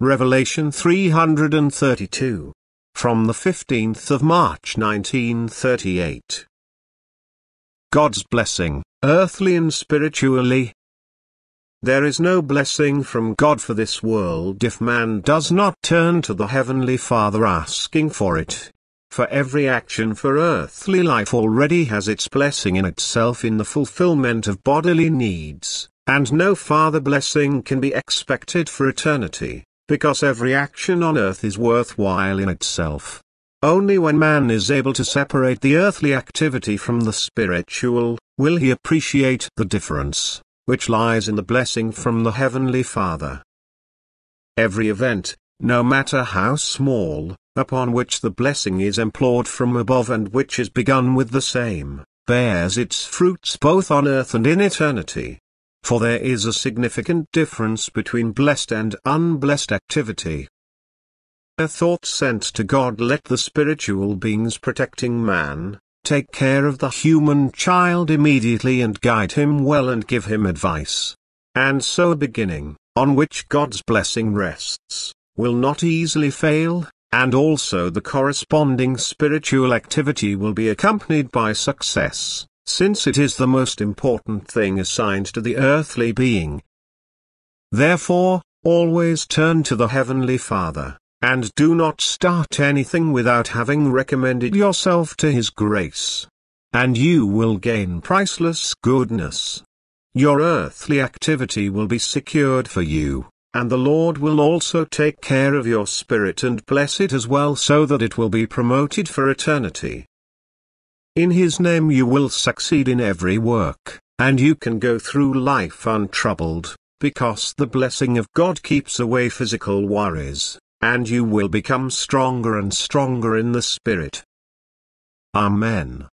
Revelation 332. From the 15th of March 1938. God's blessing, earthly and spiritually. There is no blessing from God for this world if man does not turn to the Heavenly Father asking for it. For every action for earthly life already has its blessing in itself in the fulfillment of bodily needs, and no Father blessing can be expected for eternity because every action on earth is worthwhile in itself. Only when man is able to separate the earthly activity from the spiritual, will he appreciate the difference, which lies in the blessing from the Heavenly Father. Every event, no matter how small, upon which the blessing is implored from above and which is begun with the same, bears its fruits both on earth and in eternity for there is a significant difference between blessed and unblessed activity. A thought sent to God Let the spiritual beings protecting man, take care of the human child immediately and guide him well and give him advice. And so a beginning, on which God's blessing rests, will not easily fail, and also the corresponding spiritual activity will be accompanied by success since it is the most important thing assigned to the earthly being. Therefore, always turn to the Heavenly Father, and do not start anything without having recommended yourself to His grace. And you will gain priceless goodness. Your earthly activity will be secured for you, and the Lord will also take care of your spirit and bless it as well so that it will be promoted for eternity. In His name you will succeed in every work, and you can go through life untroubled, because the blessing of God keeps away physical worries, and you will become stronger and stronger in the Spirit. Amen.